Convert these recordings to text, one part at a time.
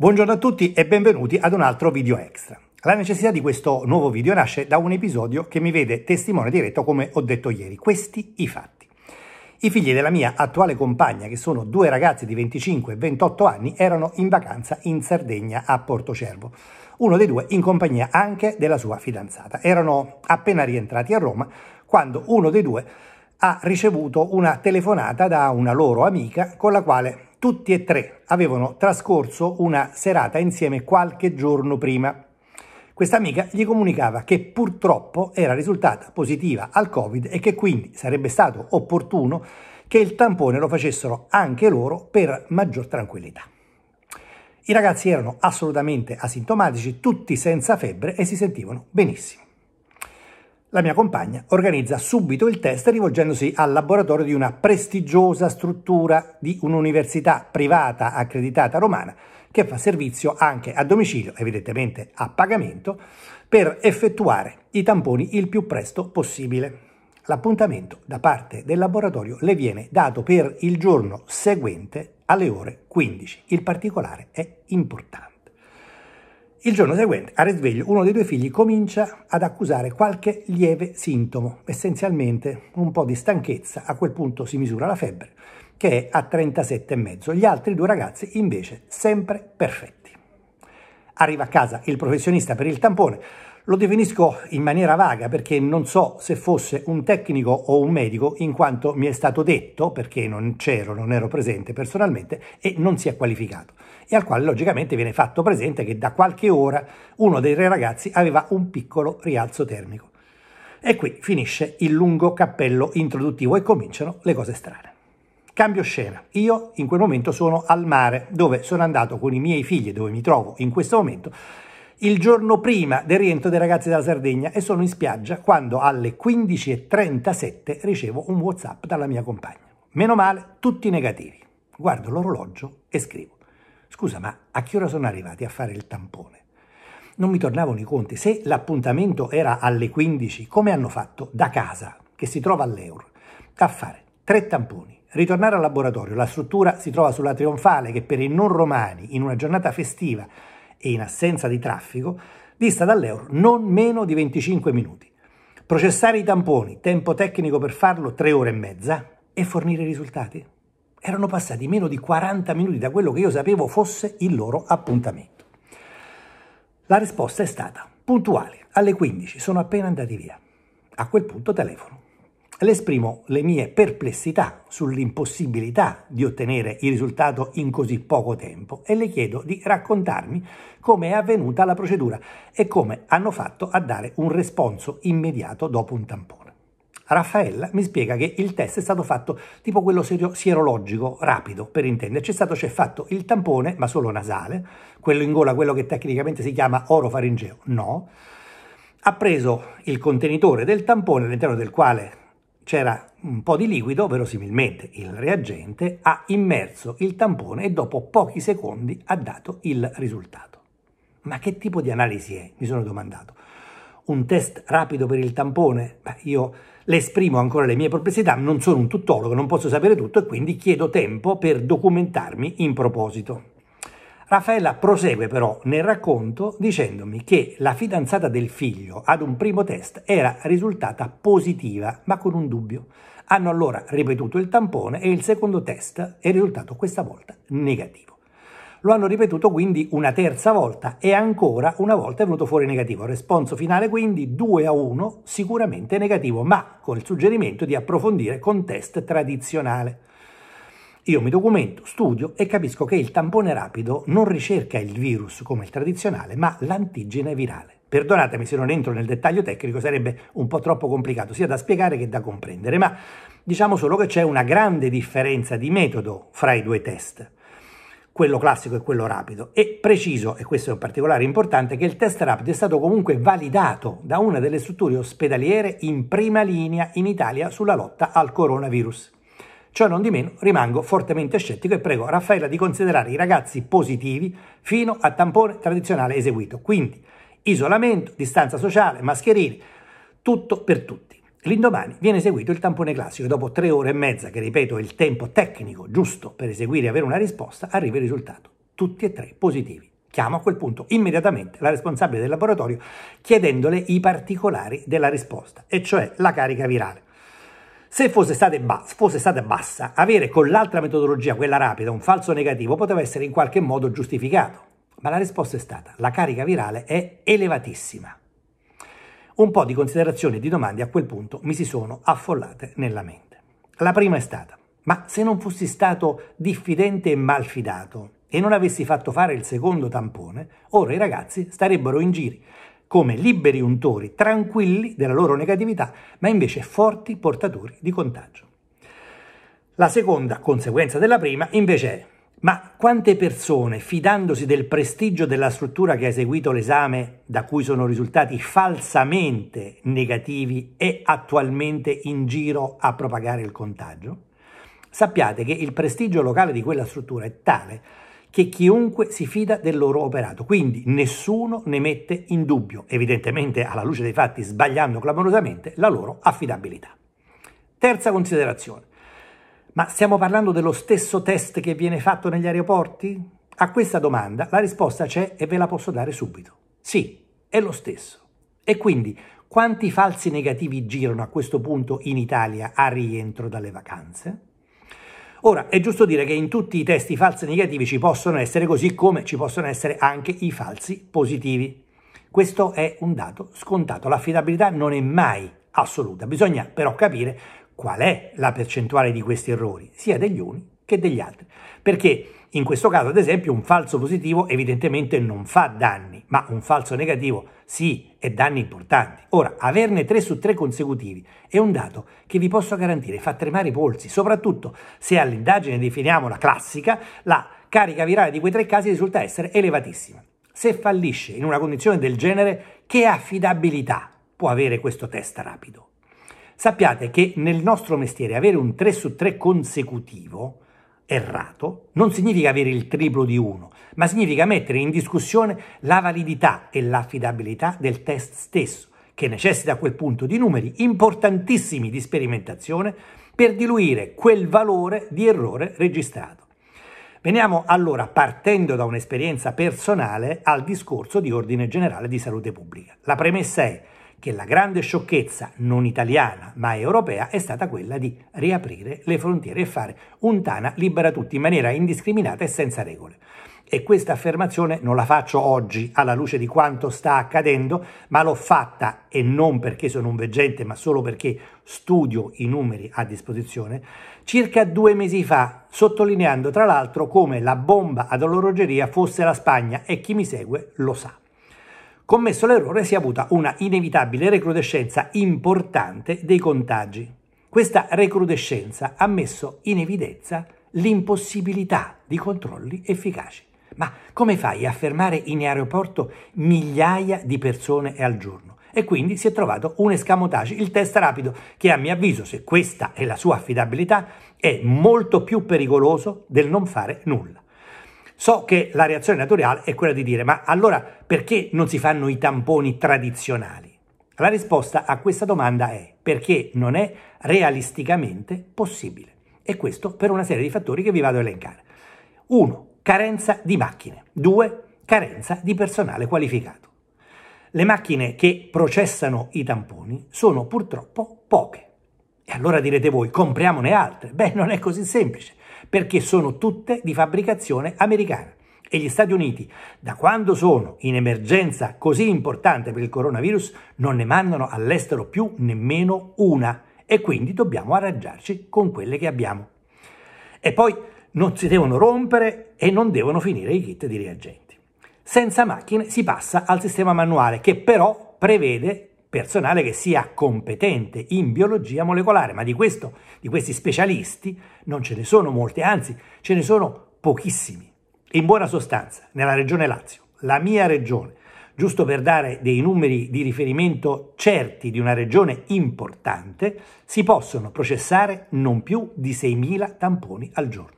Buongiorno a tutti e benvenuti ad un altro video extra. La necessità di questo nuovo video nasce da un episodio che mi vede testimone diretto come ho detto ieri, questi i fatti. I figli della mia attuale compagna, che sono due ragazzi di 25 e 28 anni, erano in vacanza in Sardegna a Portocervo, uno dei due in compagnia anche della sua fidanzata. Erano appena rientrati a Roma quando uno dei due ha ricevuto una telefonata da una loro amica con la quale tutti e tre avevano trascorso una serata insieme qualche giorno prima. Questa amica gli comunicava che purtroppo era risultata positiva al Covid e che quindi sarebbe stato opportuno che il tampone lo facessero anche loro per maggior tranquillità. I ragazzi erano assolutamente asintomatici, tutti senza febbre e si sentivano benissimo. La mia compagna organizza subito il test rivolgendosi al laboratorio di una prestigiosa struttura di un'università privata accreditata romana che fa servizio anche a domicilio, evidentemente a pagamento, per effettuare i tamponi il più presto possibile. L'appuntamento da parte del laboratorio le viene dato per il giorno seguente alle ore 15. Il particolare è importante. Il giorno seguente, a risveglio, uno dei due figli comincia ad accusare qualche lieve sintomo, essenzialmente un po' di stanchezza, a quel punto si misura la febbre, che è a 37,5. Gli altri due ragazzi invece sempre perfetti. Arriva a casa il professionista per il tampone, lo definisco in maniera vaga perché non so se fosse un tecnico o un medico in quanto mi è stato detto, perché non c'ero, non ero presente personalmente e non si è qualificato e al quale logicamente viene fatto presente che da qualche ora uno dei tre ragazzi aveva un piccolo rialzo termico. E qui finisce il lungo cappello introduttivo e cominciano le cose strane. Cambio scena. Io in quel momento sono al mare dove sono andato con i miei figli, dove mi trovo in questo momento, il giorno prima del rientro dei ragazzi dalla Sardegna e sono in spiaggia quando alle 15.37 ricevo un WhatsApp dalla mia compagna. Meno male, tutti negativi. Guardo l'orologio e scrivo. Scusa, ma a che ora sono arrivati a fare il tampone? Non mi tornavano i conti. Se l'appuntamento era alle 15, come hanno fatto da casa, che si trova all'Euro, a fare tre tamponi, ritornare al laboratorio. La struttura si trova sulla Trionfale che per i non romani, in una giornata festiva, e in assenza di traffico, vista dall'euro non meno di 25 minuti. Processare i tamponi, tempo tecnico per farlo 3 ore e mezza e fornire i risultati. Erano passati meno di 40 minuti da quello che io sapevo fosse il loro appuntamento. La risposta è stata puntuale, alle 15 sono appena andati via. A quel punto telefono le esprimo le mie perplessità sull'impossibilità di ottenere il risultato in così poco tempo e le chiedo di raccontarmi come è avvenuta la procedura e come hanno fatto a dare un responso immediato dopo un tampone. Raffaella mi spiega che il test è stato fatto tipo quello sierologico, rapido per intenderci, è stato cioè fatto il tampone ma solo nasale, quello in gola, quello che tecnicamente si chiama orofaringeo, no, ha preso il contenitore del tampone all'interno del quale c'era un po' di liquido, verosimilmente il reagente, ha immerso il tampone e dopo pochi secondi ha dato il risultato. Ma che tipo di analisi è? Mi sono domandato. Un test rapido per il tampone? Beh, io le esprimo ancora le mie perplessità, non sono un tuttologo, non posso sapere tutto e quindi chiedo tempo per documentarmi in proposito. Raffaella prosegue però nel racconto dicendomi che la fidanzata del figlio ad un primo test era risultata positiva, ma con un dubbio. Hanno allora ripetuto il tampone e il secondo test è risultato questa volta negativo. Lo hanno ripetuto quindi una terza volta e ancora una volta è venuto fuori negativo. responso finale quindi 2 a 1 sicuramente negativo, ma con il suggerimento di approfondire con test tradizionale. Io mi documento, studio e capisco che il tampone rapido non ricerca il virus come il tradizionale, ma l'antigene virale. Perdonatemi se non entro nel dettaglio tecnico, sarebbe un po' troppo complicato sia da spiegare che da comprendere, ma diciamo solo che c'è una grande differenza di metodo fra i due test, quello classico e quello rapido. E preciso, e questo è un particolare importante, che il test rapido è stato comunque validato da una delle strutture ospedaliere in prima linea in Italia sulla lotta al coronavirus. Ciò non di meno rimango fortemente scettico e prego Raffaella di considerare i ragazzi positivi fino a tampone tradizionale eseguito. Quindi isolamento, distanza sociale, mascherine, tutto per tutti. L'indomani viene eseguito il tampone classico e dopo tre ore e mezza, che ripeto è il tempo tecnico giusto per eseguire e avere una risposta, arriva il risultato. Tutti e tre positivi. Chiamo a quel punto immediatamente la responsabile del laboratorio chiedendole i particolari della risposta, e cioè la carica virale. Se fosse stata, ba- fosse stata bassa, avere con l'altra metodologia, quella rapida, un falso negativo poteva essere in qualche modo giustificato. Ma la risposta è stata, la carica virale è elevatissima. Un po' di considerazioni e di domande a quel punto mi si sono affollate nella mente. La prima è stata, ma se non fossi stato diffidente e malfidato e non avessi fatto fare il secondo tampone, ora i ragazzi starebbero in giri come liberi untori, tranquilli della loro negatività, ma invece forti portatori di contagio. La seconda conseguenza della prima invece è ma quante persone, fidandosi del prestigio della struttura che ha eseguito l'esame, da cui sono risultati falsamente negativi, è attualmente in giro a propagare il contagio? Sappiate che il prestigio locale di quella struttura è tale che chiunque si fida del loro operato. Quindi nessuno ne mette in dubbio, evidentemente alla luce dei fatti sbagliando clamorosamente, la loro affidabilità. Terza considerazione. Ma stiamo parlando dello stesso test che viene fatto negli aeroporti? A questa domanda la risposta c'è e ve la posso dare subito. Sì, è lo stesso. E quindi quanti falsi negativi girano a questo punto in Italia a rientro dalle vacanze? Ora, è giusto dire che in tutti i testi falsi negativi ci possono essere così come ci possono essere anche i falsi positivi. Questo è un dato scontato, l'affidabilità non è mai assoluta, bisogna però capire qual è la percentuale di questi errori, sia degli uni che degli altri. Perché in questo caso, ad esempio, un falso positivo evidentemente non fa danni, ma un falso negativo sì, è danni importanti. Ora, averne 3 su 3 consecutivi è un dato che vi posso garantire fa tremare i polsi, soprattutto se all'indagine definiamo la classica, la carica virale di quei tre casi risulta essere elevatissima. Se fallisce in una condizione del genere, che affidabilità può avere questo test rapido? Sappiate che nel nostro mestiere avere un 3 su 3 consecutivo errato non significa avere il triplo di 1, ma significa mettere in discussione la validità e l'affidabilità del test stesso, che necessita a quel punto di numeri importantissimi di sperimentazione per diluire quel valore di errore registrato. Veniamo allora, partendo da un'esperienza personale, al discorso di ordine generale di salute pubblica. La premessa è che la grande sciocchezza non italiana ma europea è stata quella di riaprire le frontiere e fare un Tana libera tutti in maniera indiscriminata e senza regole. E questa affermazione non la faccio oggi alla luce di quanto sta accadendo, ma l'ho fatta e non perché sono un veggente, ma solo perché studio i numeri a disposizione, circa due mesi fa, sottolineando tra l'altro come la bomba ad orologeria fosse la Spagna e chi mi segue lo sa. Commesso l'errore si è avuta una inevitabile recrudescenza importante dei contagi. Questa recrudescenza ha messo in evidenza l'impossibilità di controlli efficaci. Ma come fai a fermare in aeroporto migliaia di persone al giorno? E quindi si è trovato un escamotage, il test rapido, che a mio avviso, se questa è la sua affidabilità, è molto più pericoloso del non fare nulla. So che la reazione naturale è quella di dire ma allora perché non si fanno i tamponi tradizionali? La risposta a questa domanda è perché non è realisticamente possibile e questo per una serie di fattori che vi vado a elencare. 1. Carenza di macchine. 2. Carenza di personale qualificato. Le macchine che processano i tamponi sono purtroppo poche. E allora direte voi, compriamone altre. Beh, non è così semplice perché sono tutte di fabbricazione americana. E gli Stati Uniti, da quando sono in emergenza così importante per il coronavirus, non ne mandano all'estero più nemmeno una e quindi dobbiamo arrangiarci con quelle che abbiamo. E poi non si devono rompere e non devono finire i kit di reagenti. Senza macchine si passa al sistema manuale che però prevede personale che sia competente in biologia molecolare, ma di, questo, di questi specialisti non ce ne sono molti, anzi ce ne sono pochissimi. In buona sostanza, nella regione Lazio, la mia regione, giusto per dare dei numeri di riferimento certi di una regione importante, si possono processare non più di 6.000 tamponi al giorno.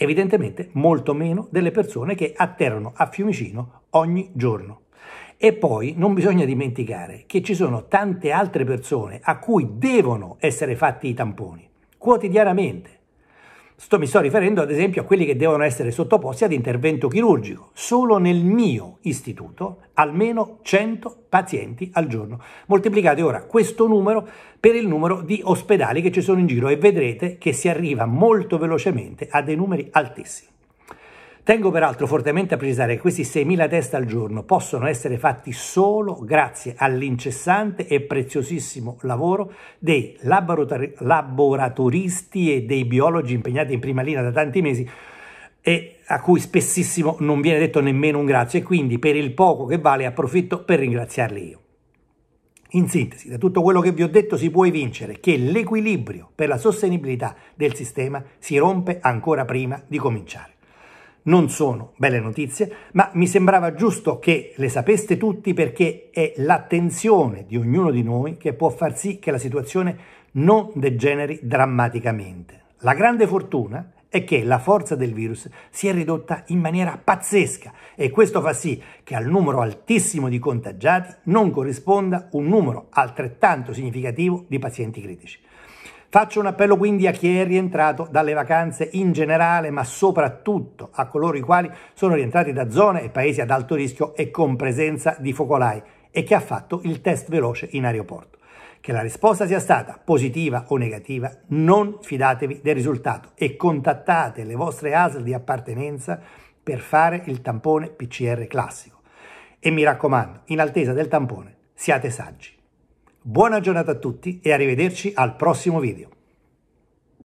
Evidentemente molto meno delle persone che atterrano a Fiumicino ogni giorno. E poi non bisogna dimenticare che ci sono tante altre persone a cui devono essere fatti i tamponi, quotidianamente. Sto, mi sto riferendo ad esempio a quelli che devono essere sottoposti ad intervento chirurgico. Solo nel mio istituto almeno 100 pazienti al giorno. Moltiplicate ora questo numero per il numero di ospedali che ci sono in giro e vedrete che si arriva molto velocemente a dei numeri altissimi. Tengo peraltro fortemente a precisare che questi 6.000 test al giorno possono essere fatti solo grazie all'incessante e preziosissimo lavoro dei laboratori laboratoristi e dei biologi impegnati in prima linea da tanti mesi e a cui spessissimo non viene detto nemmeno un grazie e quindi per il poco che vale approfitto per ringraziarli io. In sintesi, da tutto quello che vi ho detto si può evincere che l'equilibrio per la sostenibilità del sistema si rompe ancora prima di cominciare. Non sono belle notizie, ma mi sembrava giusto che le sapeste tutti perché è l'attenzione di ognuno di noi che può far sì che la situazione non degeneri drammaticamente. La grande fortuna è che la forza del virus si è ridotta in maniera pazzesca e questo fa sì che al numero altissimo di contagiati non corrisponda un numero altrettanto significativo di pazienti critici. Faccio un appello quindi a chi è rientrato dalle vacanze in generale, ma soprattutto a coloro i quali sono rientrati da zone e paesi ad alto rischio e con presenza di focolai e che ha fatto il test veloce in aeroporto. Che la risposta sia stata positiva o negativa, non fidatevi del risultato e contattate le vostre ASL di appartenenza per fare il tampone PCR classico. E mi raccomando, in attesa del tampone, siate saggi. Buona giornata a tutti e arrivederci al prossimo video.